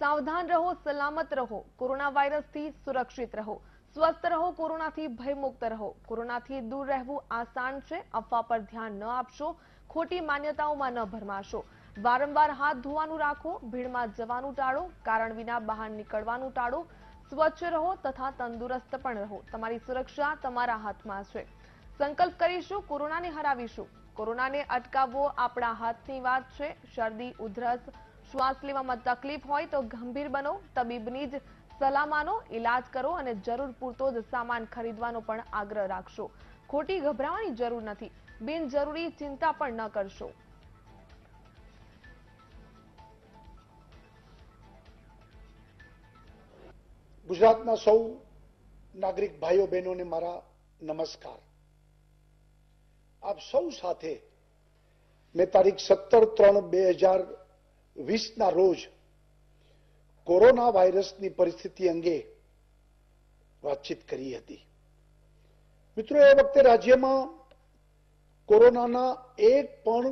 સાવધાન રહો સલામત રહો કોરોના વાયરસથી સુરક્ષિત રહો સ્વસ્થ રહો કોરોનાથી ભયમુક્ત રહો કોરોનાથી દૂર રહેવું આસાન છે અફવા પર ધ્યાન ન આપશો ખોટી માન્યતાઓમાં ન ભરમાશો વારંવાર હાથ ધોવાનું રાખો ભીડમાં જવાનું ટાળો કારણ વિના બહાર નીકળવાનું ટાળો સ્વચ્છ રહો તથા તંદુરસ્ત પણ રહો તમારી સુરક્ષા તમારા હાથમાં છે સંકલ્પ કરીશું કોરોનાને હરાવીશું કોરોનાને અટકાવવો આપણા હાથની વાત છે શરદી ઉધરસ શ્વાસ લેવામાં તકલીફ હોય તો ગંભીર બનો તબીબની જ સલામાનો ઇલાજ કરો અને જરૂર પૂરતો જ સામાન ખરીદવાનો પણ આગ્રહ રાખશો ખોટી ગભરાવાની જરૂર નથી બિનજરૂરી ચિંતા પણ ન કરશો ગુજરાતના સૌ નાગરિક ભાઈઓ બહેનોને મારા નમસ્કાર આપ સૌ સાથે મેં તારીખ સત્તર ત્રણ બે હજાર વીસના રોજ કોરોના વાયરસની પરિસ્થિતિ અંગે વાતચીત કરી હતી મિત્રો એ વખતે રાજ્યમાં કોરોનાના એક પણ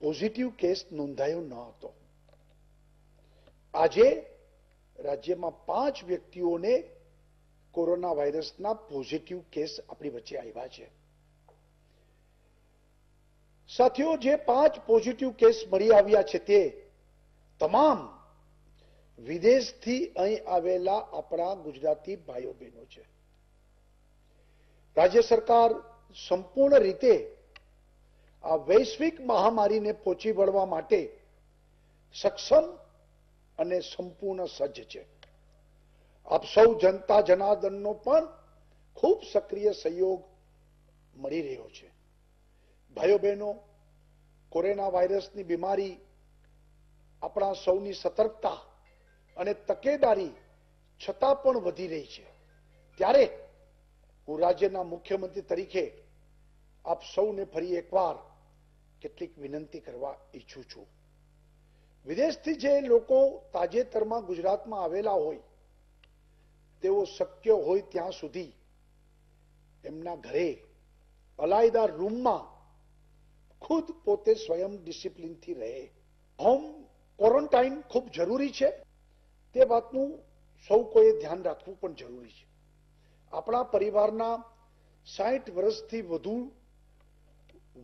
પોઝિટિવ કેસ નોંધાયો ન હતો આજે રાજ્યમાં પાંચ વ્યક્તિઓને કોરોના વાયરસના પોઝિટિવ કેસ આપણી વચ્ચે આવ્યા છે સાથીઓ જે પાંચ પોઝિટિવ કેસ મળી આવ્યા છે તે તમામ વિદેશથી અહીં આવેલા આપણા ગુજરાતી ભાઈઓ બહેનો છે રાજ્ય સરકાર સંપૂર્ણ રીતે આ વૈશ્વિક મહામારીને પહોંચી વળવા માટે સક્ષમ અને સંપૂર્ણ સજ્જ છે આપ સૌ જનતા જનાર્દનનો પણ ખૂબ સક્રિય સહયોગ મળી રહ્યો છે ભાઈઓ બહેનો કોરોના વાયરસની બીમારી આપણા સૌની સતર્કતા અને તકેદારી છતાં પણ વધી રહી છે ત્યારે હું રાજ્યના મુખ્યમંત્રી તરીકે આપ સૌને ફરી એકવાર કેટલીક વિનંતી કરવા ઈચ્છું છું વિદેશથી જે લોકો તાજેતરમાં ગુજરાતમાં આવેલા હોય તેઓ શક્ય હોય ત્યાં સુધી એમના ઘરે અલાયદા રૂમમાં ખુદ પોતે સ્વયં ડિસિપ્લિનથી રહે હોમ ક્વોરન્ટાઇન ખૂબ જરૂરી છે તે વાતનું સૌ કોઈએ ધ્યાન રાખવું પણ જરૂરી છે આપણા પરિવારના સાઠ વર્ષથી વધુ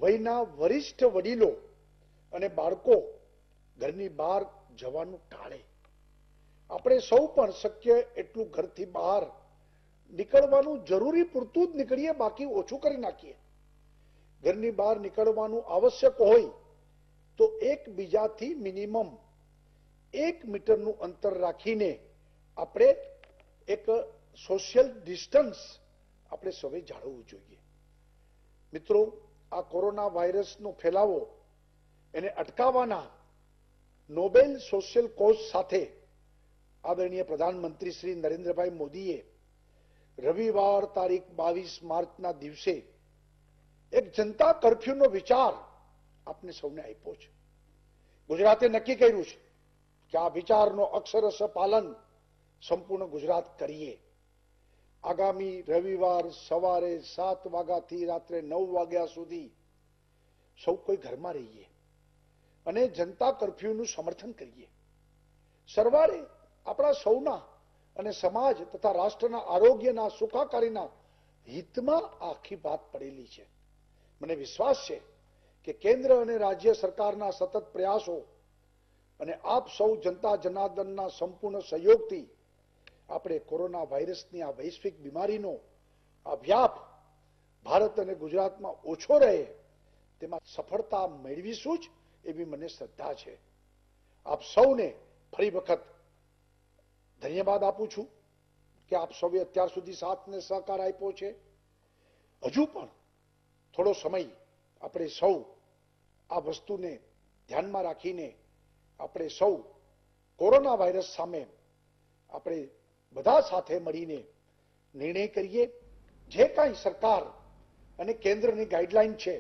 વયના વરિષ્ઠ વડીલો અને બાળકો ઘરની બહાર જવાનું ટાળે આપણે સૌ પણ શક્ય એટલું ઘરથી બહાર નીકળવાનું જરૂરી પૂરતું જ નીકળીએ બાકી ઓછું કરી નાખીએ ઘરની બહાર નીકળવાનું આવશ્યક હોય તો એકબીજાથી મિનિમમ એક મીટરનું અંતર રાખીને આપણે એક સોશિયલ ડિસ્ટન્સ આપણે સૌએ જાળવવું જોઈએ મિત્રો આ કોરોના વાયરસનો ફેલાવો એને અટકાવવાના નોબેલ સોશિયલ કોઝ સાથે આદરણીય પ્રધાનમંત્રી શ્રી નરેન્દ્રભાઈ મોદીએ રવિવાર તારીખ બાવીસ માર્ચના દિવસે એક જનતા કરફ્યુનો વિચાર આપને સૌને આપ્યો છે ગુજરાતે નક્કી કર્યું છે કે આ વિચારનો અક્ષરસ પાલન સંપૂર્ણ ગુજરાત કરીએ આગામી રવિવાર સવારે સાત વાગ્યાથી રાત્રે નવ વાગ્યા સુધી સૌ કોઈ ઘરમાં રહીએ અને જનતા કરફ્યુનું સમર્થન કરીએ સરવાળે આપણા સૌના અને સમાજ તથા રાષ્ટ્રના આરોગ્યના સુખાકારીના હિતમાં આખી વાત પડેલી છે મને વિશ્વાસ છે કે કેન્દ્ર અને રાજ્ય સરકારના સતત પ્રયાસો અને આપ સૌ જનતા જનાર્દનના સંપૂર્ણ સહયોગથી આપણે કોરોના વાયરસની આ વૈશ્વિક બીમારીનો આ વ્યાપ ભારત અને ગુજરાતમાં ઓછો રહે તેમાં સફળતા મેળવીશું જ એવી મને શ્રદ્ધા છે આપ સૌને ફરી વખત ધન્યવાદ આપું છું કે આપ સૌએ અત્યાર સુધી સાથને સહકાર આપ્યો છે હજુ પણ થોડો સમય આપણે સૌ આ વસ્તુને ધ્યાનમાં રાખીને આપણે સૌ કોરોના વાયરસ સામે આપણે બધા સાથે મળીને નિર્ણય કરીએ જે કાંઈ સરકાર અને કેન્દ્રની ગાઈડલાઈન છે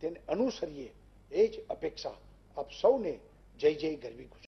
તેને અનુસરીએ એ જ અપેક્ષા આપ સૌને જય જય ગરવી ગુજરાત